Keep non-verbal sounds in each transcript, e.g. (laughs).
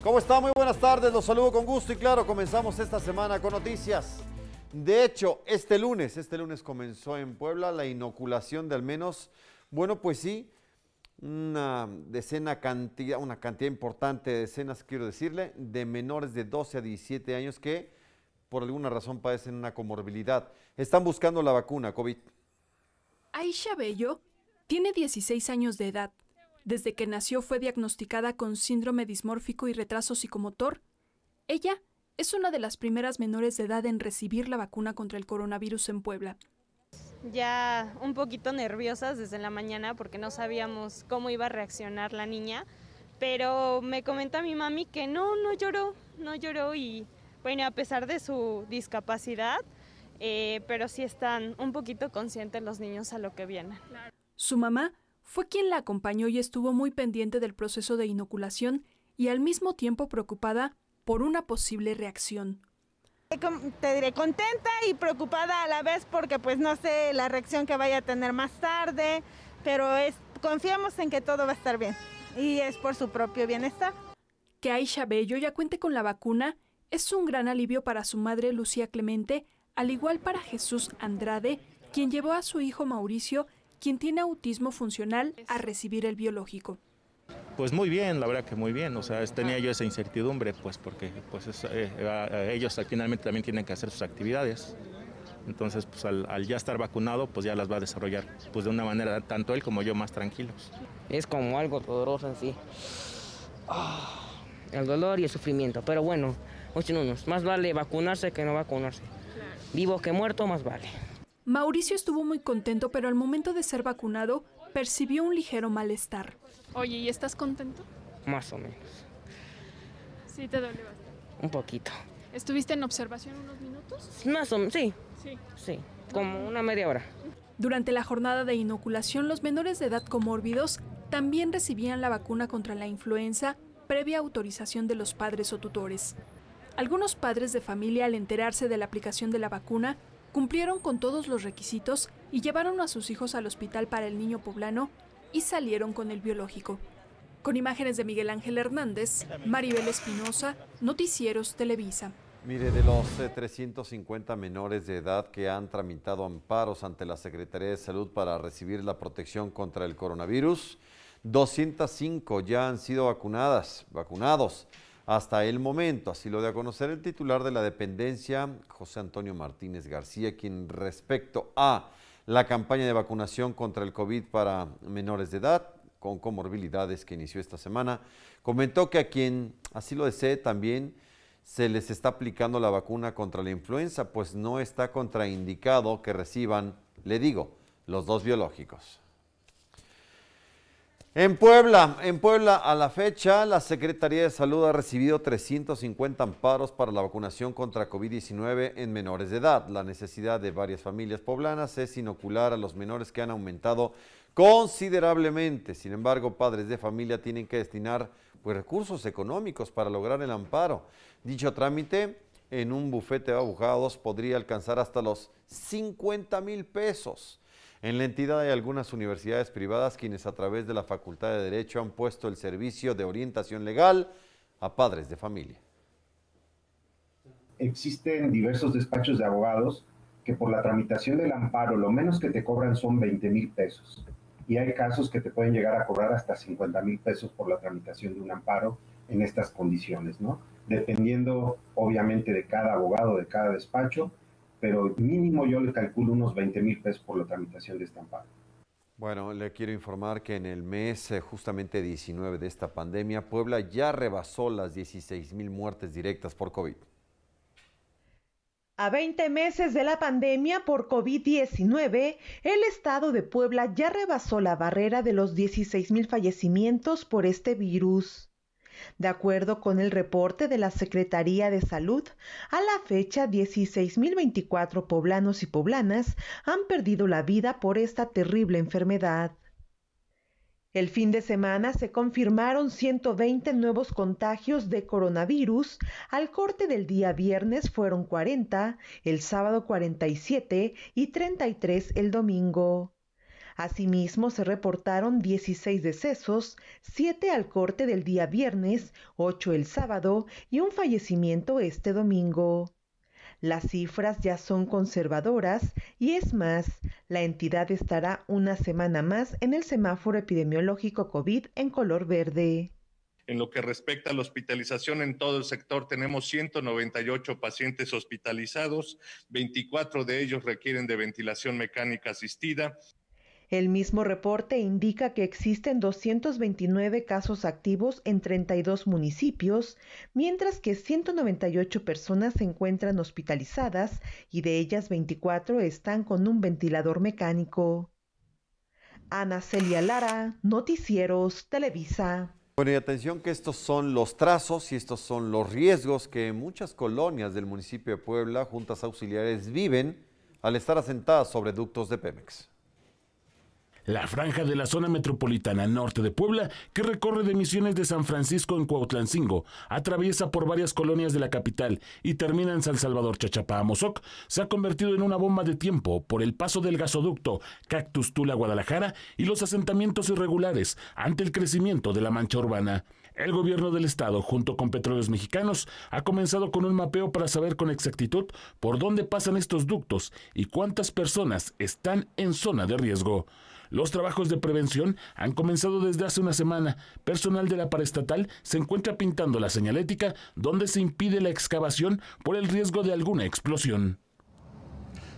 ¿Cómo está? Muy buenas tardes, los saludo con gusto y claro, comenzamos esta semana con noticias. De hecho, este lunes, este lunes comenzó en Puebla la inoculación de al menos, bueno, pues sí, una decena cantidad, una cantidad importante de decenas, quiero decirle, de menores de 12 a 17 años que por alguna razón padecen una comorbilidad. Están buscando la vacuna COVID. Aisha Bello tiene 16 años de edad desde que nació fue diagnosticada con síndrome dismórfico y retraso psicomotor. Ella es una de las primeras menores de edad en recibir la vacuna contra el coronavirus en Puebla. Ya un poquito nerviosas desde la mañana porque no sabíamos cómo iba a reaccionar la niña, pero me comenta mi mami que no, no lloró, no lloró y bueno, a pesar de su discapacidad, eh, pero sí están un poquito conscientes los niños a lo que vienen. Su mamá fue quien la acompañó y estuvo muy pendiente del proceso de inoculación y al mismo tiempo preocupada por una posible reacción. Te diré contenta y preocupada a la vez porque pues no sé la reacción que vaya a tener más tarde, pero confiamos en que todo va a estar bien y es por su propio bienestar. Que Aisha Bello ya cuente con la vacuna es un gran alivio para su madre Lucía Clemente, al igual para Jesús Andrade, quien llevó a su hijo Mauricio quien tiene autismo funcional, a recibir el biológico. Pues muy bien, la verdad que muy bien, o sea, tenía yo esa incertidumbre, pues porque pues eh, ellos finalmente también tienen que hacer sus actividades. Entonces, pues al, ya estar vacunado, pues ya las va a desarrollar, pues de una manera tanto él como yo más tranquilos. Es como algo doloroso en sí. Ah, el dolor y el sufrimiento, pero bueno, unos. más vale vacunarse que no vacunarse. Vivo que muerto, más vale. Mauricio estuvo muy contento, pero al momento de ser vacunado percibió un ligero malestar. Oye, ¿y estás contento? Más o menos. Sí, te bastante. Un poquito. ¿Estuviste en observación unos minutos? Más o menos, sí. Sí. Sí, como una media hora. Durante la jornada de inoculación, los menores de edad comórbidos también recibían la vacuna contra la influenza previa autorización de los padres o tutores. Algunos padres de familia, al enterarse de la aplicación de la vacuna, Cumplieron con todos los requisitos y llevaron a sus hijos al hospital para el niño poblano y salieron con el biológico. Con imágenes de Miguel Ángel Hernández, Maribel Espinosa, Noticieros Televisa. Mire, de los 350 eh, menores de edad que han tramitado amparos ante la Secretaría de Salud para recibir la protección contra el coronavirus, 205 ya han sido vacunadas, vacunados. Hasta el momento, así lo de a conocer el titular de la dependencia, José Antonio Martínez García, quien respecto a la campaña de vacunación contra el COVID para menores de edad con comorbilidades que inició esta semana, comentó que a quien así lo desee también se les está aplicando la vacuna contra la influenza, pues no está contraindicado que reciban, le digo, los dos biológicos. En Puebla, en Puebla a la fecha, la Secretaría de Salud ha recibido 350 amparos para la vacunación contra COVID-19 en menores de edad. La necesidad de varias familias poblanas es inocular a los menores que han aumentado considerablemente. Sin embargo, padres de familia tienen que destinar pues, recursos económicos para lograr el amparo. Dicho trámite en un bufete de abogados podría alcanzar hasta los 50 mil pesos. En la entidad hay algunas universidades privadas quienes a través de la Facultad de Derecho han puesto el servicio de orientación legal a padres de familia. Existen diversos despachos de abogados que por la tramitación del amparo lo menos que te cobran son 20 mil pesos. Y hay casos que te pueden llegar a cobrar hasta 50 mil pesos por la tramitación de un amparo en estas condiciones, ¿no? Dependiendo obviamente de cada abogado, de cada despacho, pero mínimo yo le calculo unos 20 mil pesos por la tramitación de estampado. Bueno, le quiero informar que en el mes eh, justamente 19 de esta pandemia, Puebla ya rebasó las 16 mil muertes directas por COVID. A 20 meses de la pandemia por COVID-19, el estado de Puebla ya rebasó la barrera de los 16 mil fallecimientos por este virus. De acuerdo con el reporte de la Secretaría de Salud, a la fecha 16.024 poblanos y poblanas han perdido la vida por esta terrible enfermedad. El fin de semana se confirmaron 120 nuevos contagios de coronavirus. Al corte del día viernes fueron 40, el sábado 47 y 33 el domingo. Asimismo, se reportaron 16 decesos, 7 al corte del día viernes, 8 el sábado y un fallecimiento este domingo. Las cifras ya son conservadoras y es más, la entidad estará una semana más en el semáforo epidemiológico COVID en color verde. En lo que respecta a la hospitalización en todo el sector, tenemos 198 pacientes hospitalizados, 24 de ellos requieren de ventilación mecánica asistida, el mismo reporte indica que existen 229 casos activos en 32 municipios, mientras que 198 personas se encuentran hospitalizadas y de ellas 24 están con un ventilador mecánico. Ana Celia Lara, Noticieros, Televisa. Bueno, y atención que estos son los trazos y estos son los riesgos que muchas colonias del municipio de Puebla, juntas auxiliares, viven al estar asentadas sobre ductos de Pemex la franja de la zona metropolitana norte de Puebla, que recorre de Misiones de San Francisco en Cuautlancingo, atraviesa por varias colonias de la capital y termina en San Salvador Amozoc, se ha convertido en una bomba de tiempo por el paso del gasoducto Cactus Tula Guadalajara y los asentamientos irregulares ante el crecimiento de la mancha urbana. El gobierno del estado, junto con Petróleos Mexicanos, ha comenzado con un mapeo para saber con exactitud por dónde pasan estos ductos y cuántas personas están en zona de riesgo. Los trabajos de prevención han comenzado desde hace una semana. Personal de la paraestatal se encuentra pintando la señalética donde se impide la excavación por el riesgo de alguna explosión.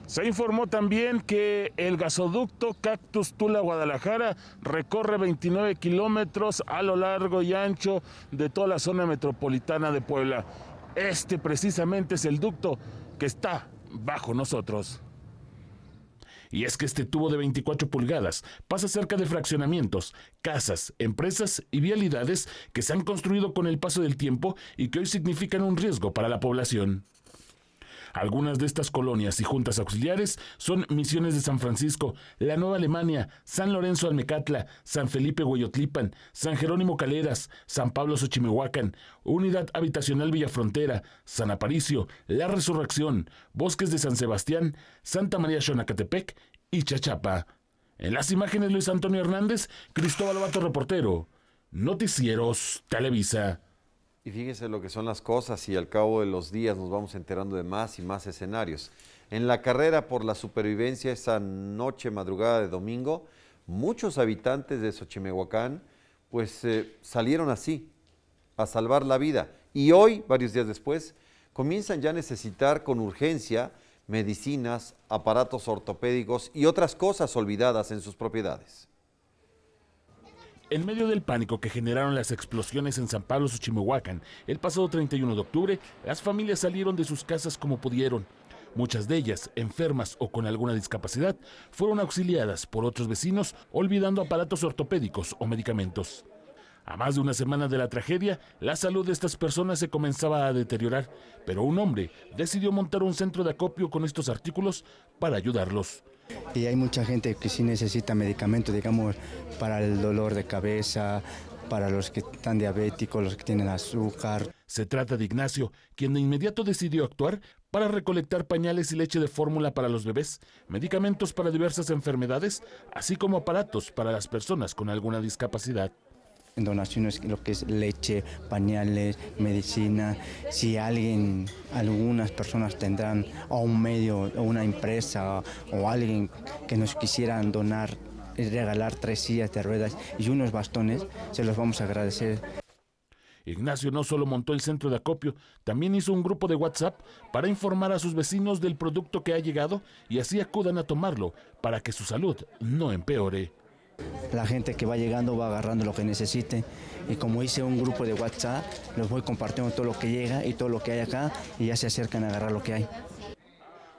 Se informó también que el gasoducto Cactus Tula Guadalajara recorre 29 kilómetros a lo largo y ancho de toda la zona metropolitana de Puebla. Este precisamente es el ducto que está bajo nosotros. Y es que este tubo de 24 pulgadas pasa cerca de fraccionamientos, casas, empresas y vialidades que se han construido con el paso del tiempo y que hoy significan un riesgo para la población. Algunas de estas colonias y juntas auxiliares son Misiones de San Francisco, La Nueva Alemania, San Lorenzo Almecatla, San Felipe Hueyotlipan, San Jerónimo Caleras, San Pablo Xochimehuacan, Unidad Habitacional Villafrontera, San Aparicio, La Resurrección, Bosques de San Sebastián, Santa María Xonacatepec y Chachapa. En las imágenes Luis Antonio Hernández, Cristóbal Bato Reportero, Noticieros Televisa. Y fíjense lo que son las cosas y al cabo de los días nos vamos enterando de más y más escenarios. En la carrera por la supervivencia esa noche madrugada de domingo, muchos habitantes de Xochimehuacán pues eh, salieron así, a salvar la vida. Y hoy, varios días después, comienzan ya a necesitar con urgencia medicinas, aparatos ortopédicos y otras cosas olvidadas en sus propiedades. En medio del pánico que generaron las explosiones en San Pablo, Xochimilhuacán, el pasado 31 de octubre, las familias salieron de sus casas como pudieron. Muchas de ellas, enfermas o con alguna discapacidad, fueron auxiliadas por otros vecinos, olvidando aparatos ortopédicos o medicamentos. A más de una semana de la tragedia, la salud de estas personas se comenzaba a deteriorar, pero un hombre decidió montar un centro de acopio con estos artículos para ayudarlos. Y hay mucha gente que sí necesita medicamentos, digamos, para el dolor de cabeza, para los que están diabéticos, los que tienen azúcar. Se trata de Ignacio, quien de inmediato decidió actuar para recolectar pañales y leche de fórmula para los bebés, medicamentos para diversas enfermedades, así como aparatos para las personas con alguna discapacidad donaciones, lo que es leche, pañales, medicina. Si alguien, algunas personas tendrán o un medio, o una empresa o alguien que nos quisieran donar, regalar tres sillas de ruedas y unos bastones, se los vamos a agradecer. Ignacio no solo montó el centro de acopio, también hizo un grupo de WhatsApp para informar a sus vecinos del producto que ha llegado y así acudan a tomarlo para que su salud no empeore. La gente que va llegando va agarrando lo que necesite. Y como hice un grupo de WhatsApp, les voy compartiendo todo lo que llega y todo lo que hay acá y ya se acercan a agarrar lo que hay.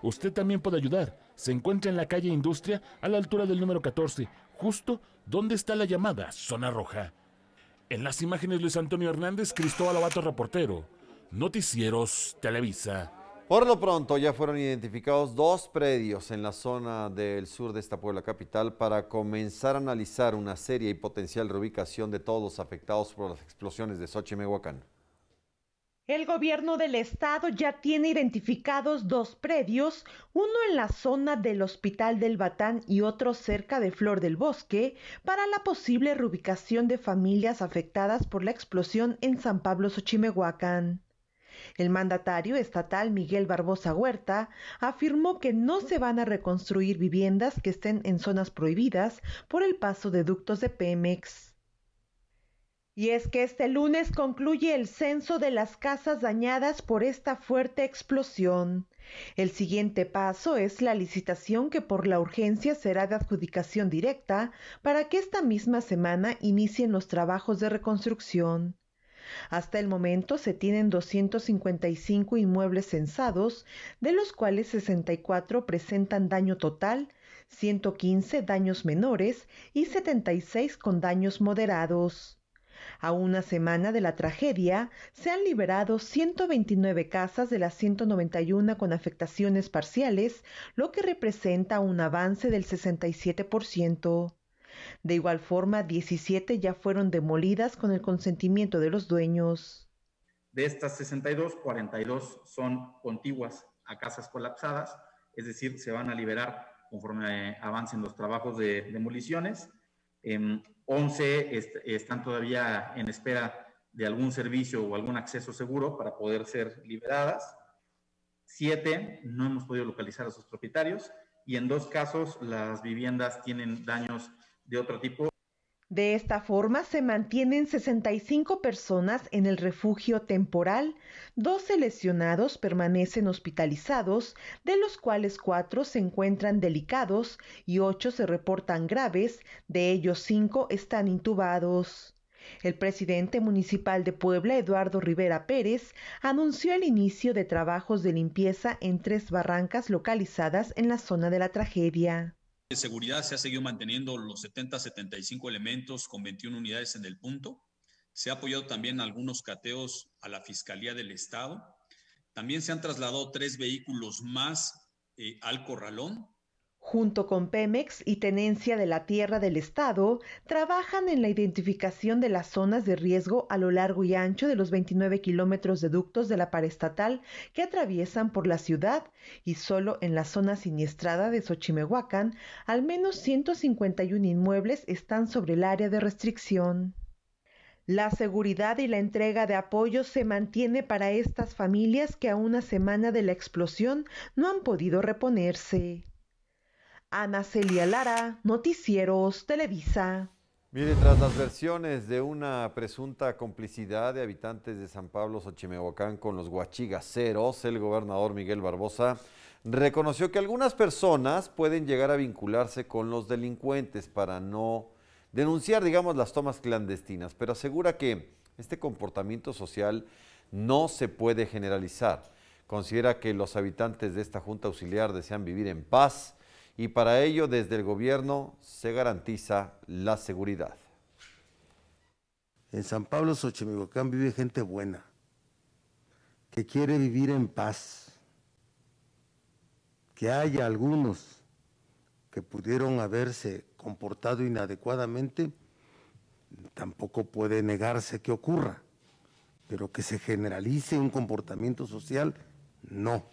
Usted también puede ayudar. Se encuentra en la calle Industria, a la altura del número 14, justo donde está la llamada Zona Roja. En las imágenes Luis Antonio Hernández, Cristóbal Abato, reportero. Noticieros Televisa. Por lo pronto ya fueron identificados dos predios en la zona del sur de esta Puebla capital para comenzar a analizar una seria y potencial reubicación de todos los afectados por las explosiones de Xochimehuacán. El gobierno del estado ya tiene identificados dos predios, uno en la zona del Hospital del Batán y otro cerca de Flor del Bosque, para la posible reubicación de familias afectadas por la explosión en San Pablo Xochimehuacán. El mandatario estatal Miguel Barbosa Huerta afirmó que no se van a reconstruir viviendas que estén en zonas prohibidas por el paso de ductos de Pemex. Y es que este lunes concluye el censo de las casas dañadas por esta fuerte explosión. El siguiente paso es la licitación que por la urgencia será de adjudicación directa para que esta misma semana inicien los trabajos de reconstrucción. Hasta el momento se tienen 255 inmuebles censados, de los cuales 64 presentan daño total, 115 daños menores y 76 con daños moderados. A una semana de la tragedia, se han liberado 129 casas de las 191 con afectaciones parciales, lo que representa un avance del 67%. De igual forma, 17 ya fueron demolidas con el consentimiento de los dueños. De estas 62, 42 son contiguas a casas colapsadas, es decir, se van a liberar conforme eh, avancen los trabajos de demoliciones. 11 em, están todavía en espera de algún servicio o algún acceso seguro para poder ser liberadas. 7 no hemos podido localizar a sus propietarios y en dos casos las viviendas tienen daños de esta forma se mantienen 65 personas en el refugio temporal, 12 lesionados permanecen hospitalizados, de los cuales cuatro se encuentran delicados y ocho se reportan graves, de ellos cinco están intubados. El presidente municipal de Puebla, Eduardo Rivera Pérez, anunció el inicio de trabajos de limpieza en tres barrancas localizadas en la zona de la tragedia de seguridad se ha seguido manteniendo los 70-75 elementos con 21 unidades en el punto. Se ha apoyado también algunos cateos a la Fiscalía del Estado. También se han trasladado tres vehículos más eh, al corralón junto con Pemex y Tenencia de la Tierra del Estado, trabajan en la identificación de las zonas de riesgo a lo largo y ancho de los 29 kilómetros de ductos de la parestatal que atraviesan por la ciudad y solo en la zona siniestrada de Xochimehuacán, al menos 151 inmuebles están sobre el área de restricción. La seguridad y la entrega de apoyo se mantiene para estas familias que a una semana de la explosión no han podido reponerse. Ana Celia Lara, Noticieros Televisa. Mire, tras las versiones de una presunta complicidad de habitantes de San Pablo Xochimehuacán con los guachigaceros, el gobernador Miguel Barbosa reconoció que algunas personas pueden llegar a vincularse con los delincuentes para no denunciar, digamos, las tomas clandestinas, pero asegura que este comportamiento social no se puede generalizar. Considera que los habitantes de esta Junta Auxiliar desean vivir en paz y para ello desde el gobierno se garantiza la seguridad. En San Pablo, Xochimilcoacán vive gente buena, que quiere vivir en paz, que haya algunos que pudieron haberse comportado inadecuadamente, tampoco puede negarse que ocurra, pero que se generalice un comportamiento social, no.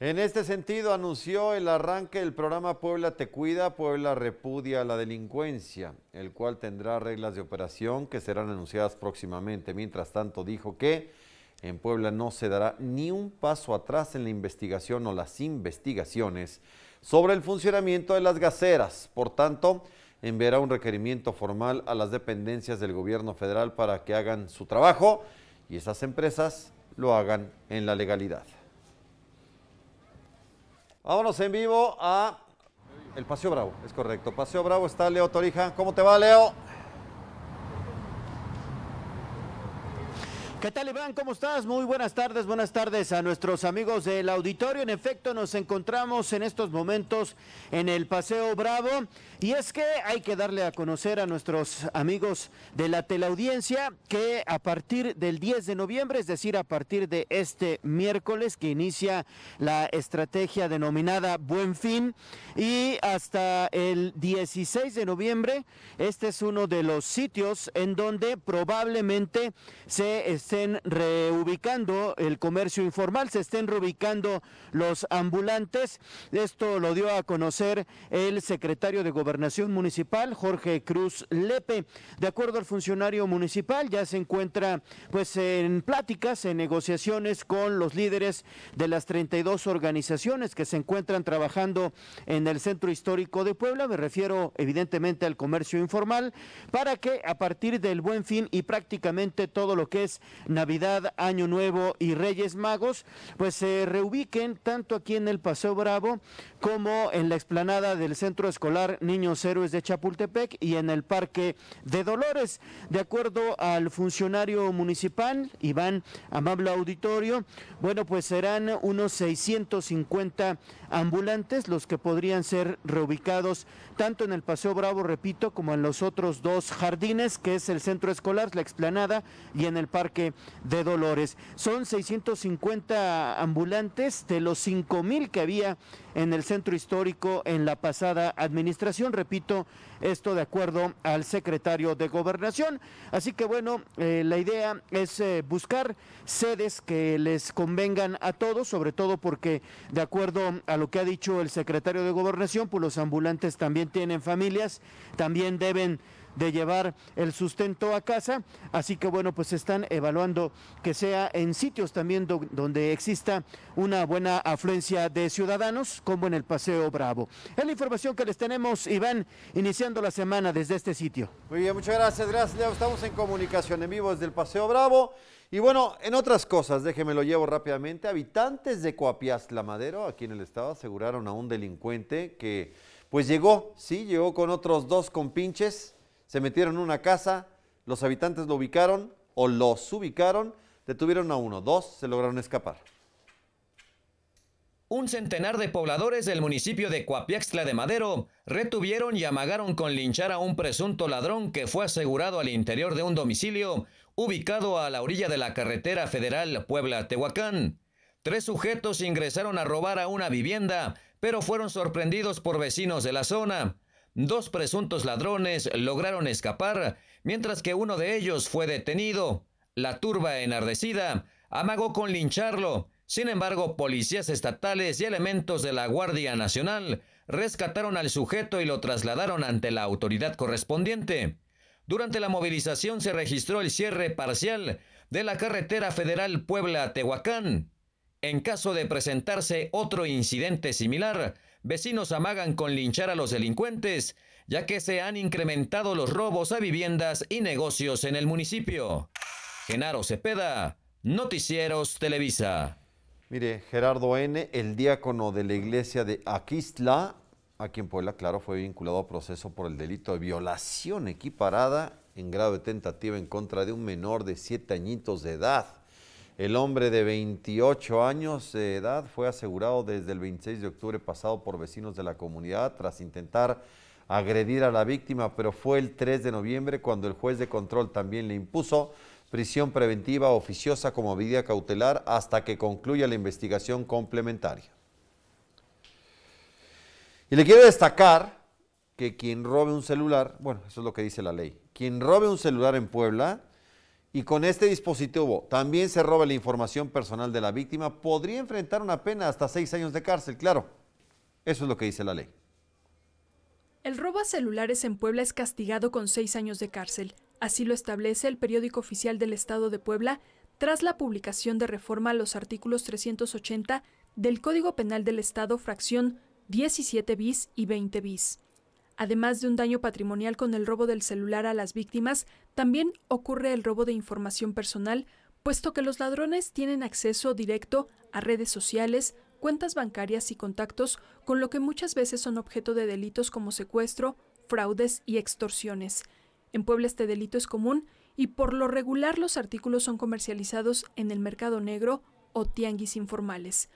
En este sentido, anunció el arranque del programa Puebla Te Cuida, Puebla Repudia la Delincuencia, el cual tendrá reglas de operación que serán anunciadas próximamente. Mientras tanto, dijo que en Puebla no se dará ni un paso atrás en la investigación o las investigaciones sobre el funcionamiento de las gaseras. Por tanto, enviará un requerimiento formal a las dependencias del gobierno federal para que hagan su trabajo y esas empresas lo hagan en la legalidad. Vámonos en vivo a el Paseo Bravo, es correcto. Paseo Bravo está Leo Torija. ¿Cómo te va, Leo? ¿Qué tal, Iván? ¿Cómo estás? Muy buenas tardes, buenas tardes a nuestros amigos del auditorio. En efecto, nos encontramos en estos momentos en el Paseo Bravo y es que hay que darle a conocer a nuestros amigos de la teleaudiencia que a partir del 10 de noviembre, es decir, a partir de este miércoles que inicia la estrategia denominada Buen Fin y hasta el 16 de noviembre, este es uno de los sitios en donde probablemente se estén reubicando el comercio informal, se estén reubicando los ambulantes. Esto lo dio a conocer el secretario de Gobierno. Gobernación Municipal, Jorge Cruz Lepe. De acuerdo al funcionario municipal, ya se encuentra pues en pláticas, en negociaciones con los líderes de las 32 organizaciones que se encuentran trabajando en el centro histórico de Puebla, me refiero evidentemente al comercio informal, para que a partir del Buen Fin y prácticamente todo lo que es Navidad, Año Nuevo y Reyes Magos, pues se reubiquen tanto aquí en el Paseo Bravo como en la explanada del Centro Escolar Niño Héroes de Chapultepec y en el Parque de Dolores. De acuerdo al funcionario municipal, Iván Amable Auditorio, bueno, pues serán unos 650 ambulantes los que podrían ser reubicados tanto en el Paseo Bravo, repito, como en los otros dos jardines, que es el centro escolar, la explanada y en el Parque de Dolores. Son 650 ambulantes de los 5.000 que había en el centro histórico en la pasada administración, repito, esto de acuerdo al secretario de Gobernación. Así que bueno, eh, la idea es eh, buscar sedes que les convengan a todos, sobre todo porque de acuerdo a lo que ha dicho el secretario de Gobernación, pues los ambulantes también tienen familias, también deben de llevar el sustento a casa, así que bueno, pues están evaluando que sea en sitios también donde exista una buena afluencia de ciudadanos, como en el Paseo Bravo. Es la información que les tenemos, Iván, iniciando la semana desde este sitio. Muy bien, muchas gracias, gracias, Leo. Estamos en comunicación en vivo desde el Paseo Bravo. Y bueno, en otras cosas, déjeme lo llevo rápidamente, habitantes de La Madero, aquí en el estado, aseguraron a un delincuente que pues llegó, sí, llegó con otros dos compinches, se metieron en una casa, los habitantes lo ubicaron o los ubicaron, detuvieron a uno, dos se lograron escapar. Un centenar de pobladores del municipio de Coapiaxtla de Madero retuvieron y amagaron con linchar a un presunto ladrón que fue asegurado al interior de un domicilio ubicado a la orilla de la carretera federal Puebla-Tehuacán. Tres sujetos ingresaron a robar a una vivienda pero fueron sorprendidos por vecinos de la zona. Dos presuntos ladrones lograron escapar, mientras que uno de ellos fue detenido. La turba enardecida amagó con lincharlo. Sin embargo, policías estatales y elementos de la Guardia Nacional rescataron al sujeto y lo trasladaron ante la autoridad correspondiente. Durante la movilización se registró el cierre parcial de la carretera federal Puebla-Tehuacán. En caso de presentarse otro incidente similar, vecinos amagan con linchar a los delincuentes, ya que se han incrementado los robos a viviendas y negocios en el municipio. Genaro Cepeda, Noticieros Televisa. Mire, Gerardo N., el diácono de la iglesia de Aquistla, a quien Puebla, claro, fue vinculado a proceso por el delito de violación equiparada en grave tentativa en contra de un menor de siete añitos de edad. El hombre de 28 años de edad fue asegurado desde el 26 de octubre pasado por vecinos de la comunidad tras intentar agredir a la víctima, pero fue el 3 de noviembre cuando el juez de control también le impuso prisión preventiva oficiosa como medida cautelar hasta que concluya la investigación complementaria. Y le quiero destacar que quien robe un celular, bueno, eso es lo que dice la ley, quien robe un celular en Puebla y con este dispositivo también se roba la información personal de la víctima, podría enfrentar una pena hasta seis años de cárcel, claro. Eso es lo que dice la ley. El robo a celulares en Puebla es castigado con seis años de cárcel. Así lo establece el periódico oficial del Estado de Puebla tras la publicación de reforma a los artículos 380 del Código Penal del Estado, fracción 17 bis y 20 bis. Además de un daño patrimonial con el robo del celular a las víctimas, también ocurre el robo de información personal, puesto que los ladrones tienen acceso directo a redes sociales, cuentas bancarias y contactos, con lo que muchas veces son objeto de delitos como secuestro, fraudes y extorsiones. En Puebla este delito es común y por lo regular los artículos son comercializados en el mercado negro o tianguis informales.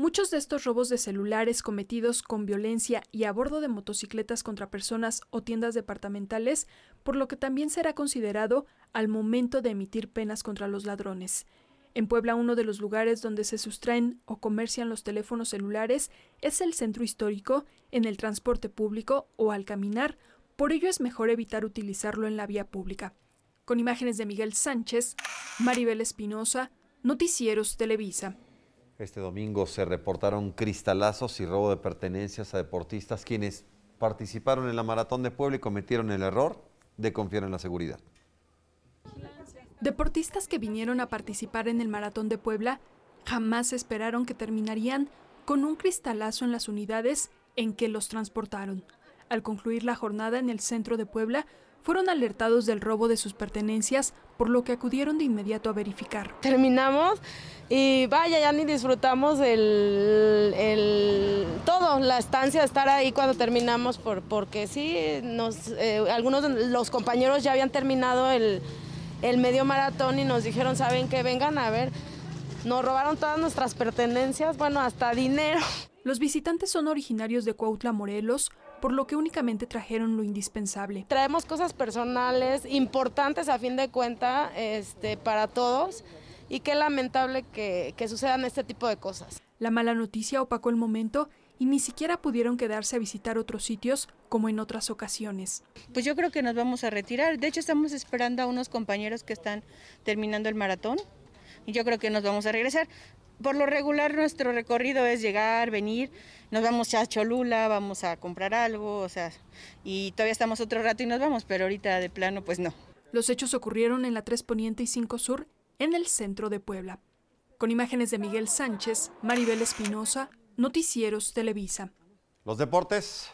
Muchos de estos robos de celulares cometidos con violencia y a bordo de motocicletas contra personas o tiendas departamentales, por lo que también será considerado al momento de emitir penas contra los ladrones. En Puebla, uno de los lugares donde se sustraen o comercian los teléfonos celulares es el centro histórico, en el transporte público o al caminar, por ello es mejor evitar utilizarlo en la vía pública. Con imágenes de Miguel Sánchez, Maribel Espinosa, Noticieros Televisa. Este domingo se reportaron cristalazos y robo de pertenencias a deportistas quienes participaron en la maratón de Puebla y cometieron el error de confiar en la seguridad. Deportistas que vinieron a participar en el maratón de Puebla jamás esperaron que terminarían con un cristalazo en las unidades en que los transportaron. Al concluir la jornada en el centro de Puebla, fueron alertados del robo de sus pertenencias, por lo que acudieron de inmediato a verificar. Terminamos y vaya, ya ni disfrutamos el, el, todo, la estancia, estar ahí cuando terminamos, por, porque sí, nos, eh, algunos de los compañeros ya habían terminado el, el medio maratón y nos dijeron, ¿saben qué? Vengan a ver. Nos robaron todas nuestras pertenencias, bueno, hasta dinero. Los visitantes son originarios de Cuautla, Morelos, por lo que únicamente trajeron lo indispensable. Traemos cosas personales, importantes a fin de cuenta, este, para todos y qué lamentable que, sucedan este tipo de cosas. La mala noticia opacó el momento y ni siquiera pudieron quedarse a visitar otros sitios como en otras ocasiones. Pues yo creo que nos vamos a retirar. De hecho, estamos esperando a unos compañeros que están terminando el maratón y yo creo que nos vamos a regresar. Por lo regular nuestro recorrido es llegar, venir, nos vamos a Cholula, vamos a comprar algo, o sea, y todavía estamos otro rato y nos vamos, pero ahorita de plano pues no. Los hechos ocurrieron en la 3 Poniente y 5 Sur en el centro de Puebla. Con imágenes de Miguel Sánchez, Maribel Espinosa, Noticieros Televisa. Los deportes.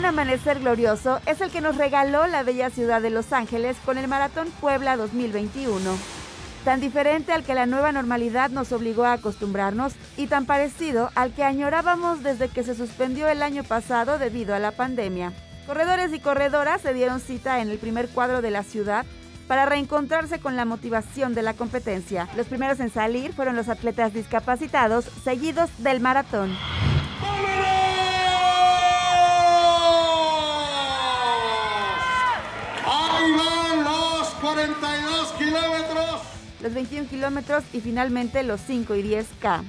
Un amanecer glorioso es el que nos regaló la bella ciudad de Los Ángeles con el Maratón Puebla 2021. Tan diferente al que la nueva normalidad nos obligó a acostumbrarnos y tan parecido al que añorábamos desde que se suspendió el año pasado debido a la pandemia. Corredores y corredoras se dieron cita en el primer cuadro de la ciudad para reencontrarse con la motivación de la competencia. Los primeros en salir fueron los atletas discapacitados, seguidos del maratón. ¡Ahí van los 42 kilómetros! Los 21 kilómetros y finalmente los 5 y 10K.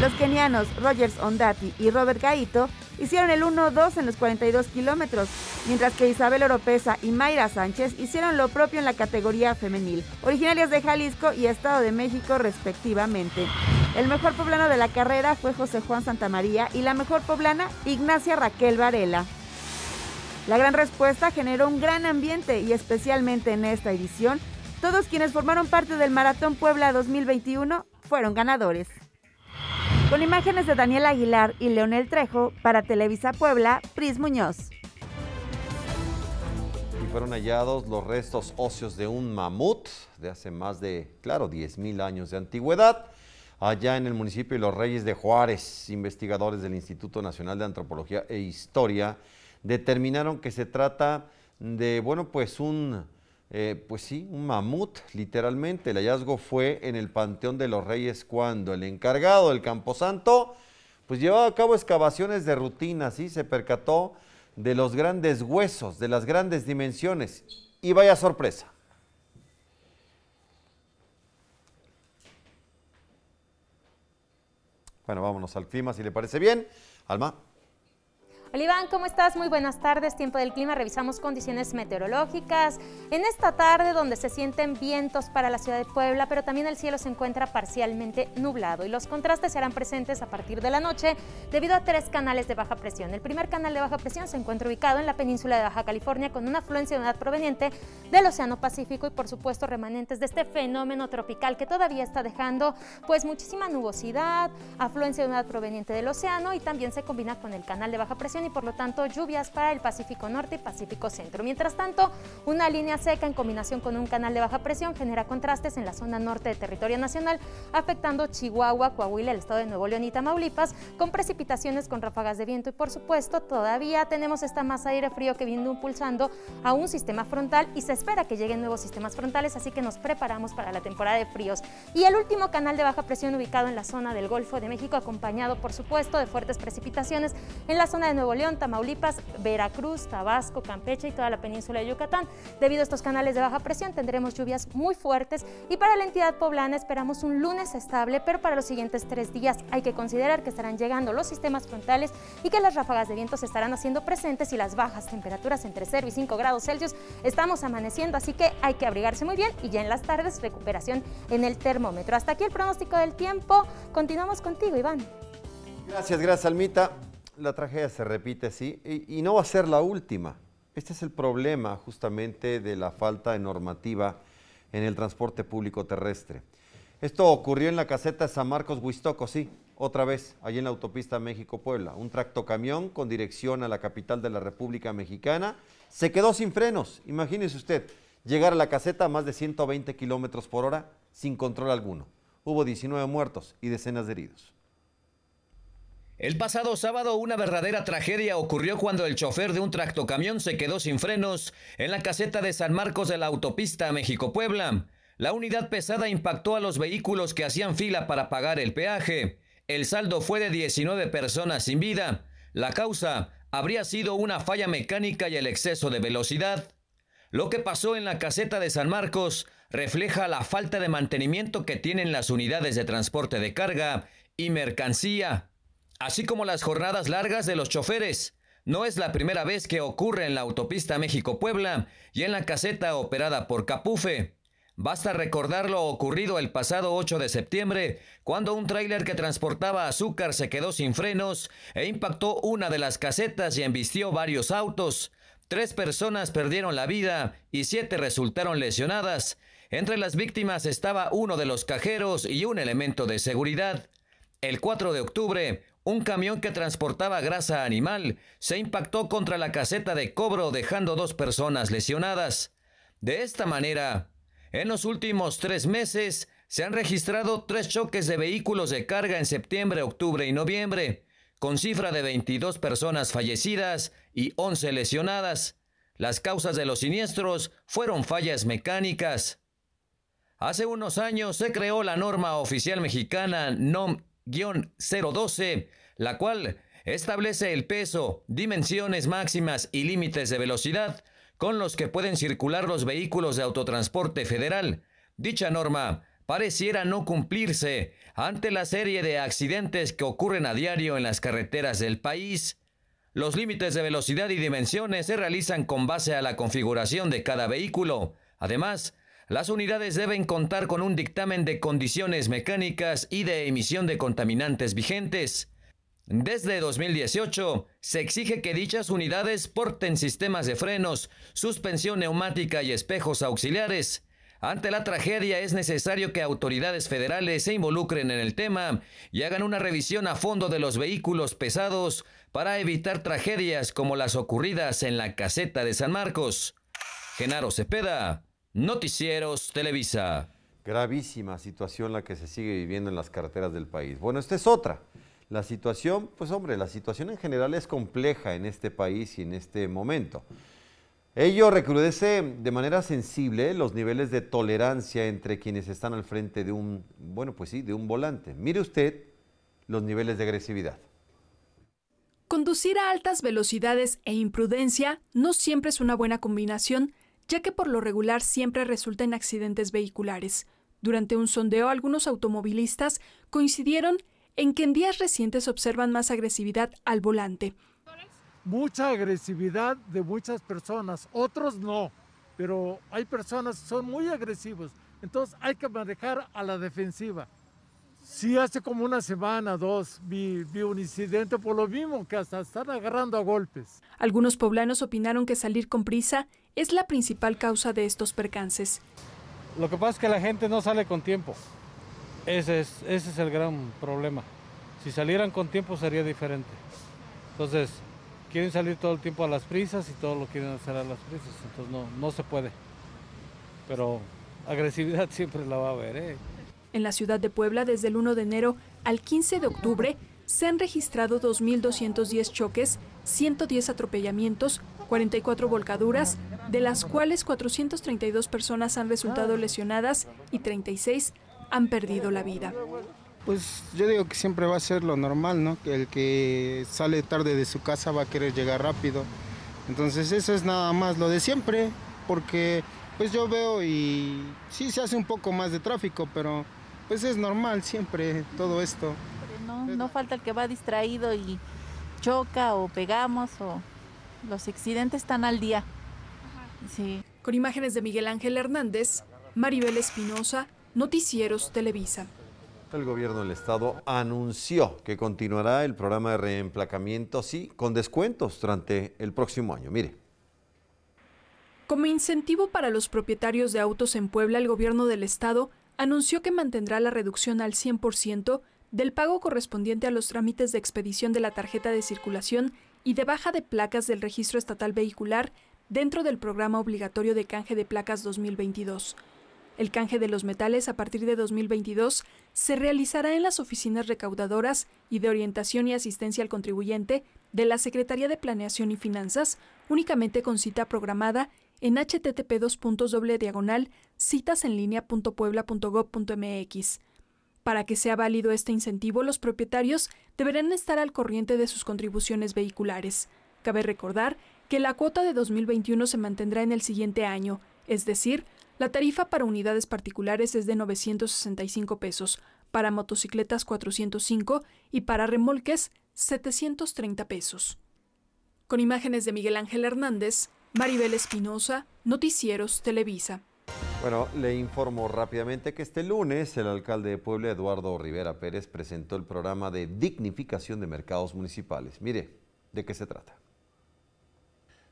Los kenianos Rogers Ondati y Robert Gaito hicieron el 1-2 en los 42 kilómetros, mientras que Isabel Oropesa y Mayra Sánchez hicieron lo propio en la categoría femenil, originarias de Jalisco y Estado de México respectivamente. El mejor poblano de la carrera fue José Juan Santamaría y la mejor poblana Ignacia Raquel Varela. La gran respuesta generó un gran ambiente y especialmente en esta edición, todos quienes formaron parte del Maratón Puebla 2021 fueron ganadores. Con imágenes de Daniel Aguilar y Leonel Trejo, para Televisa Puebla, Pris Muñoz. Y fueron hallados los restos óseos de un mamut de hace más de, claro, mil años de antigüedad, allá en el municipio de Los Reyes de Juárez. Investigadores del Instituto Nacional de Antropología e Historia determinaron que se trata de, bueno, pues un eh, pues sí, un mamut, literalmente. El hallazgo fue en el Panteón de los Reyes cuando el encargado del Camposanto pues llevaba a cabo excavaciones de rutina, ¿sí? Se percató de los grandes huesos, de las grandes dimensiones. Y vaya sorpresa. Bueno, vámonos al clima, si le parece bien. Alma. Oliván, ¿cómo estás? Muy buenas tardes. Tiempo del clima, revisamos condiciones meteorológicas. En esta tarde, donde se sienten vientos para la ciudad de Puebla, pero también el cielo se encuentra parcialmente nublado y los contrastes serán presentes a partir de la noche debido a tres canales de baja presión. El primer canal de baja presión se encuentra ubicado en la península de Baja California con una afluencia de humedad proveniente del Océano Pacífico y, por supuesto, remanentes de este fenómeno tropical que todavía está dejando pues muchísima nubosidad, afluencia de humedad proveniente del océano y también se combina con el canal de baja presión y por lo tanto lluvias para el Pacífico Norte y Pacífico Centro. Mientras tanto, una línea seca en combinación con un canal de baja presión genera contrastes en la zona norte de territorio nacional, afectando Chihuahua, Coahuila, el estado de Nuevo León y Tamaulipas, con precipitaciones con ráfagas de viento y por supuesto todavía tenemos esta masa de aire frío que viene impulsando a un sistema frontal y se espera que lleguen nuevos sistemas frontales, así que nos preparamos para la temporada de fríos. Y el último canal de baja presión ubicado en la zona del Golfo de México, acompañado por supuesto de fuertes precipitaciones en la zona de Nuevo León, Tamaulipas, Veracruz, Tabasco, Campeche y toda la península de Yucatán. Debido a estos canales de baja presión tendremos lluvias muy fuertes y para la entidad poblana esperamos un lunes estable, pero para los siguientes tres días hay que considerar que estarán llegando los sistemas frontales y que las ráfagas de viento se estarán haciendo presentes y las bajas temperaturas entre 0 y 5 grados Celsius estamos amaneciendo, así que hay que abrigarse muy bien y ya en las tardes recuperación en el termómetro. Hasta aquí el pronóstico del tiempo. Continuamos contigo, Iván. Gracias, gracias, Almita la tragedia se repite, sí, y, no va a ser la última. Este es el problema justamente de la falta de normativa en el transporte público terrestre. Esto ocurrió en la caseta San Marcos Huistoco, sí, otra vez, allí en la autopista México-Puebla. Un tractocamión con dirección a la capital de la República Mexicana se quedó sin frenos. Imagínese usted, llegar a la caseta a más de 120 kilómetros por hora sin control alguno. Hubo 19 muertos y decenas de heridos. El pasado sábado una verdadera tragedia ocurrió cuando el chofer de un tractocamión se quedó sin frenos en la caseta de San Marcos de la autopista México-Puebla. La unidad pesada impactó a los vehículos que hacían fila para pagar el peaje. El saldo fue de 19 personas sin vida. La causa habría sido una falla mecánica y el exceso de velocidad. Lo que pasó en la caseta de San Marcos refleja la falta de mantenimiento que tienen las unidades de transporte de carga y mercancía así como las jornadas largas de los choferes. No es la primera vez que ocurre en la autopista México-Puebla y en la caseta operada por Capufe. Basta recordar lo ocurrido el pasado 8 de septiembre, cuando un tráiler que transportaba azúcar se quedó sin frenos e impactó una de las casetas y embistió varios autos. Tres personas perdieron la vida y siete resultaron lesionadas. Entre las víctimas estaba uno de los cajeros y un elemento de seguridad. El 4 de octubre, un camión que transportaba grasa animal se impactó contra la caseta de cobro dejando dos personas lesionadas. De esta manera, en los últimos tres meses se han registrado tres choques de vehículos de carga en septiembre, octubre y noviembre, con cifra de 22 personas fallecidas y 11 lesionadas. Las causas de los siniestros fueron fallas mecánicas. Hace unos años se creó la norma oficial mexicana NOM-012 la cual establece el peso, dimensiones máximas y límites de velocidad con los que pueden circular los vehículos de autotransporte federal. Dicha norma pareciera no cumplirse ante la serie de accidentes que ocurren a diario en las carreteras del país. Los límites de velocidad y dimensiones se realizan con base a la configuración de cada vehículo. Además, las unidades deben contar con un dictamen de condiciones mecánicas y de emisión de contaminantes vigentes. Desde 2018 se exige que dichas unidades porten sistemas de frenos, suspensión neumática y espejos auxiliares. Ante la tragedia es necesario que autoridades federales se involucren en el tema y hagan una revisión a fondo de los vehículos pesados para evitar tragedias como las ocurridas en la caseta de San Marcos. Genaro Cepeda, Noticieros Televisa. Gravísima situación la que se sigue viviendo en las carreteras del país. Bueno, esta es otra. La situación, pues hombre, la situación en general es compleja en este país y en este momento. Ello recrudece de manera sensible los niveles de tolerancia entre quienes están al frente de un, bueno, pues sí, de un volante. Mire usted los niveles de agresividad. Conducir a altas velocidades e imprudencia no siempre es una buena combinación, ya que por lo regular siempre resulta en accidentes vehiculares. Durante un sondeo, algunos automovilistas coincidieron en que en días recientes observan más agresividad al volante. Mucha agresividad de muchas personas, otros no, pero hay personas que son muy agresivos, entonces hay que manejar a la defensiva. Sí, hace como una semana, dos, vi, vi, un incidente por lo mismo, que hasta están agarrando a golpes. Algunos poblanos opinaron que salir con prisa es la principal causa de estos percances. Lo que pasa es que la gente no sale con tiempo. Ese es, el gran problema. Si salieran con tiempo sería diferente. Entonces, quieren salir todo el tiempo a las prisas y todo lo quieren hacer a las prisas. Entonces, no, se puede. Pero agresividad (laughs) siempre la va a haber. ¿eh? En la ciudad de Puebla, desde el 1 de enero al 15 de octubre, se han registrado 2.210 choques, 110 atropellamientos, 44 volcaduras, de las cuales 432 personas han resultado lesionadas y 36 han perdido la vida. Pues yo digo que siempre va a ser lo normal, ¿no? Que el que sale tarde de su casa va a querer llegar rápido. Entonces eso es nada más lo de siempre, porque pues yo veo y sí se hace un poco más de tráfico, pero pues es normal siempre todo esto. No, falta el que va distraído y choca o pegamos o los accidentes están al día. Sí. Con imágenes de Miguel Ángel Hernández, Maribel Espinosa, Noticieros Televisa. El gobierno del estado anunció que continuará el programa de reemplacamiento, sí, con descuentos durante el próximo año. Mire. Como incentivo para los propietarios de autos en Puebla, el gobierno del estado anunció que mantendrá la reducción al 100% del pago correspondiente a los trámites de expedición de la tarjeta de circulación y de baja de placas del registro estatal vehicular dentro del programa obligatorio de canje de placas 2022. El canje de los metales a partir de 2022 se realizará en las oficinas recaudadoras y de orientación y asistencia al contribuyente de la Secretaría de Planeación y Finanzas, únicamente con cita programada en http diagonal citasenlinea.puebla.gov.mx. Para que sea válido este incentivo, los propietarios deberán estar al corriente de sus contribuciones vehiculares. Cabe recordar que la cuota de 2021 se mantendrá en el siguiente año, es decir, la tarifa para unidades particulares es de 965 pesos, para motocicletas 405 y para remolques 730 pesos. Con imágenes de Miguel Ángel Hernández, Maribel Espinosa, Noticieros Televisa. Bueno, le informo rápidamente que este lunes el alcalde de Puebla, Eduardo Rivera Pérez, presentó el programa de dignificación de mercados municipales. Mire, ¿de qué se trata?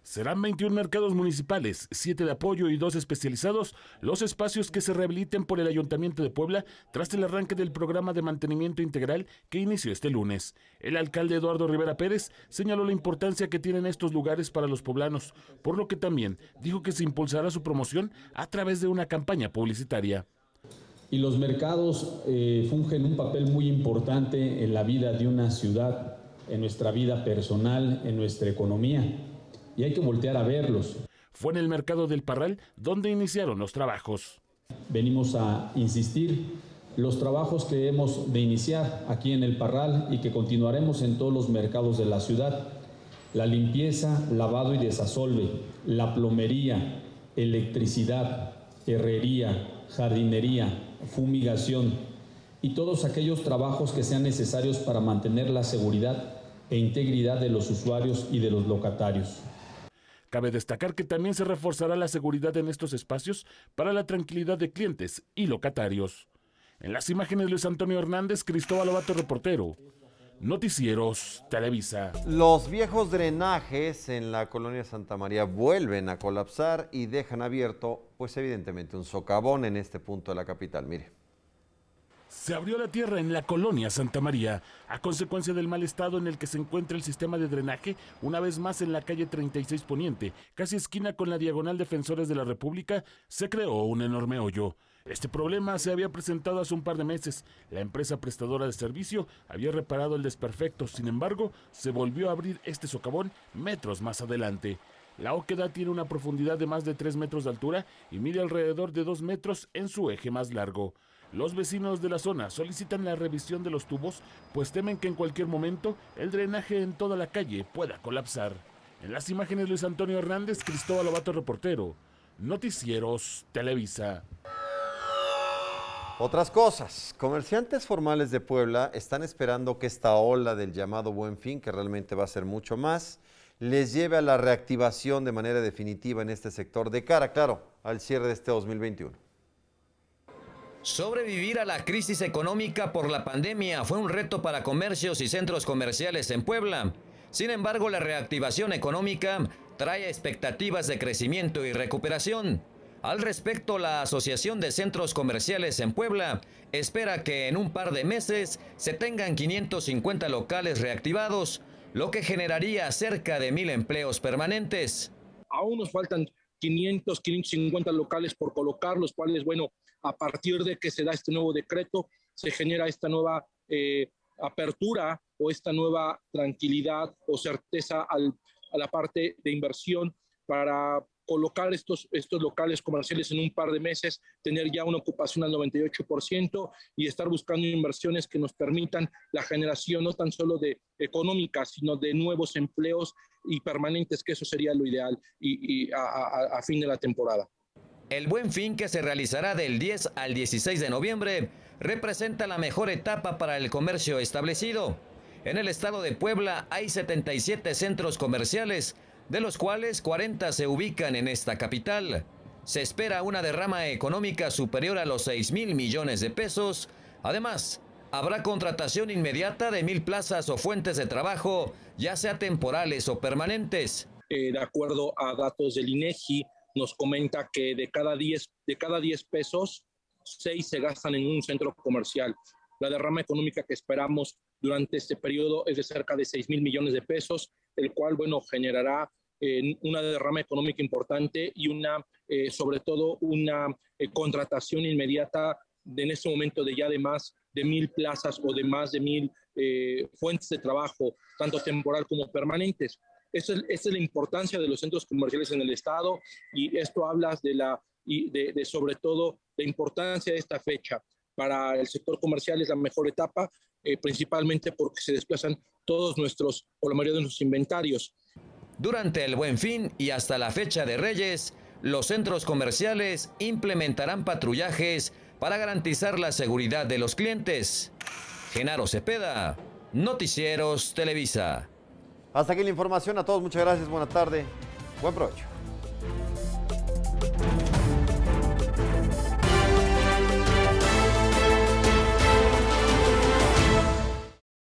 Serán 21 mercados municipales, 7 de apoyo y 2 especializados, los espacios que se rehabiliten por el Ayuntamiento de Puebla tras el arranque del programa de mantenimiento integral que inició este lunes. El alcalde Eduardo Rivera Pérez señaló la importancia que tienen estos lugares para los poblanos, por lo que también dijo que se impulsará su promoción a través de una campaña publicitaria. Y los mercados eh, fungen un papel muy importante en la vida de una ciudad, en nuestra vida personal, en nuestra economía y hay que voltear a verlos. Fue en el mercado del Parral donde iniciaron los trabajos. Venimos a insistir los trabajos que hemos de iniciar aquí en el Parral y que continuaremos en todos los mercados de la ciudad. La limpieza, lavado y desasolve, la plomería, electricidad, herrería, jardinería, fumigación y todos aquellos trabajos que sean necesarios para mantener la seguridad e integridad de los usuarios y de los locatarios. Cabe destacar que también se reforzará la seguridad en estos espacios para la tranquilidad de clientes y locatarios. En las imágenes Luis Antonio Hernández, Cristóbal Abato, reportero. Noticieros Televisa. Los viejos drenajes en la colonia Santa María vuelven a colapsar y dejan abierto, pues evidentemente, un socavón en este punto de la capital. Mire. Se abrió la tierra en la colonia Santa María, a consecuencia del mal estado en el que se encuentra el sistema de drenaje, una vez más en la calle 36 Poniente, casi esquina con la diagonal Defensores de la República, se creó un enorme hoyo. Este problema se había presentado hace un par de meses. La empresa prestadora de servicio había reparado el desperfecto, sin embargo, se volvió a abrir este socavón metros más adelante. La oquedad tiene una profundidad de más de 3 metros de altura y mide alrededor de 2 metros en su eje más largo. Los vecinos de la zona solicitan la revisión de los tubos, pues temen que en cualquier momento el drenaje en toda la calle pueda colapsar. En las imágenes Luis Antonio Hernández, Cristóbal Obato, Reportero, Noticieros Televisa. Otras cosas, comerciantes formales de Puebla están esperando que esta ola del llamado buen fin, que realmente va a ser mucho más, les lleve a la reactivación de manera definitiva en este sector de cara, claro, al cierre de este 2021. Sobrevivir a la crisis económica por la pandemia fue un reto para comercios y centros comerciales en Puebla. Sin embargo, la reactivación económica trae expectativas de crecimiento y recuperación. Al respecto, la Asociación de Centros Comerciales en Puebla espera que en un par de meses se tengan 550 locales reactivados, lo que generaría cerca de mil empleos permanentes. Aún nos faltan 500, 550 locales por colocar, los cuales, bueno, a partir de que se da este nuevo decreto, se genera esta nueva eh, apertura o esta nueva tranquilidad o certeza a la parte de inversión para colocar estos, locales comerciales en un par de meses, tener ya una ocupación al 98% y estar buscando inversiones que nos permitan la generación no tan solo de económica, sino de nuevos empleos y permanentes, que eso sería lo ideal a fin de la temporada. El buen fin que se realizará del 10 al 16 de noviembre representa la mejor etapa para el comercio establecido. En el estado de Puebla hay 77 centros comerciales, de los cuales 40 se ubican en esta capital. Se espera una derrama económica superior a los 6 mil millones de pesos. Además, habrá contratación inmediata de mil plazas o fuentes de trabajo, ya sea temporales o permanentes. Eh, de acuerdo a datos del INEGI, nos comenta que de cada 10, de cada 10 pesos, 6 se gastan en un centro comercial. La derrama económica que esperamos durante este periodo es de cerca de 6 mil millones de pesos, el cual, bueno, generará eh, una derrama económica importante y una, eh, sobre todo, una eh, contratación inmediata en este momento de ya de más de mil plazas o de más de mil fuentes de trabajo, tanto temporal como permanentes. Esta es, la importancia de los centros comerciales en el Estado y esto habla de la, y de, sobre todo la importancia de esta fecha. Para el sector comercial es la mejor etapa, eh, principalmente porque se desplazan todos nuestros o la mayoría de nuestros inventarios. Durante el buen fin y hasta la fecha de Reyes, los centros comerciales implementarán patrullajes para garantizar la seguridad de los clientes. Genaro Cepeda, Noticieros Televisa. Hasta aquí la información. A todos, muchas gracias. Buena tarde. Buen provecho.